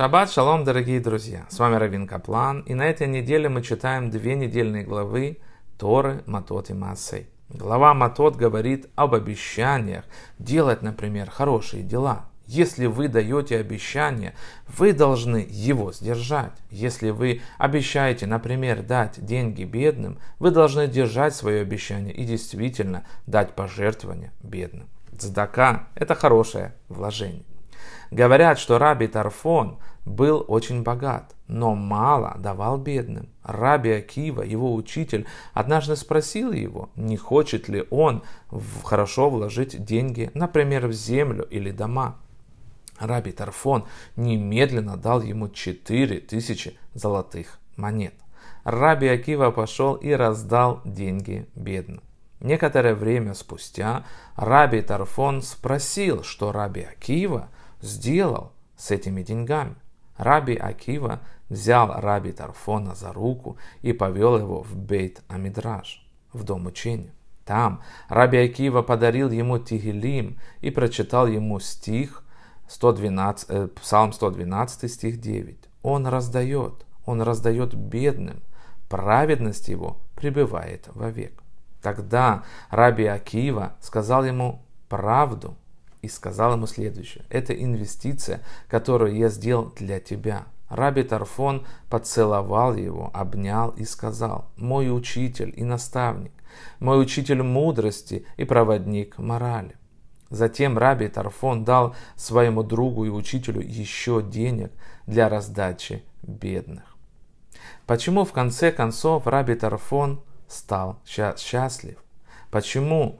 Шаббат шалом, дорогие друзья! С вами Равин Каплан, и на этой неделе мы читаем две недельные главы Торы, Матот и Массей. Глава Матот говорит об обещаниях, делать, например, хорошие дела. Если вы даете обещание, вы должны его сдержать. Если вы обещаете, например, дать деньги бедным, вы должны держать свое обещание и действительно дать пожертвования бедным. Цдака – это хорошее вложение. Говорят, что Раби Тарфон был очень богат, но мало давал бедным. Раби Акива, его учитель, однажды спросил его, не хочет ли он хорошо вложить деньги, например, в землю или дома. Раби Тарфон немедленно дал ему 4000 золотых монет. Раби Акива пошел и раздал деньги бедным. Некоторое время спустя Раби Тарфон спросил, что Раби Акива – сделал с этими деньгами? Раби Акива взял раби Тарфона за руку и повел его в Бейт Амидраж, в дом учения. Там раби Акива подарил ему Тигелим и прочитал ему стих 112, э, Псалм 112, стих 9. Он раздает, он раздает бедным, праведность его пребывает вовек. Тогда раби Акива сказал ему правду и сказал ему следующее. «Это инвестиция, которую я сделал для тебя». Раби Тарфон поцеловал его, обнял и сказал, «Мой учитель и наставник, мой учитель мудрости и проводник морали». Затем Раби Тарфон дал своему другу и учителю еще денег для раздачи бедных. Почему в конце концов Раби Тарфон стал счастлив? Почему?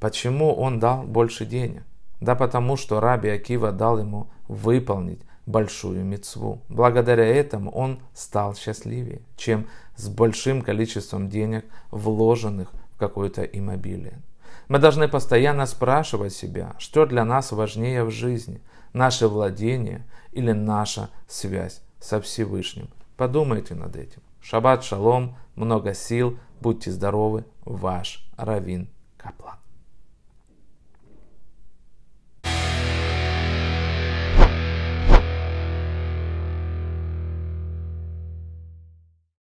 Почему он дал больше денег? Да потому, что Раби Акива дал ему выполнить большую мецву. Благодаря этому он стал счастливее, чем с большим количеством денег, вложенных в какое-то иммобилие. Мы должны постоянно спрашивать себя, что для нас важнее в жизни, наше владение или наша связь со Всевышним. Подумайте над этим. Шаббат шалом, много сил, будьте здоровы, ваш Равин Каплан.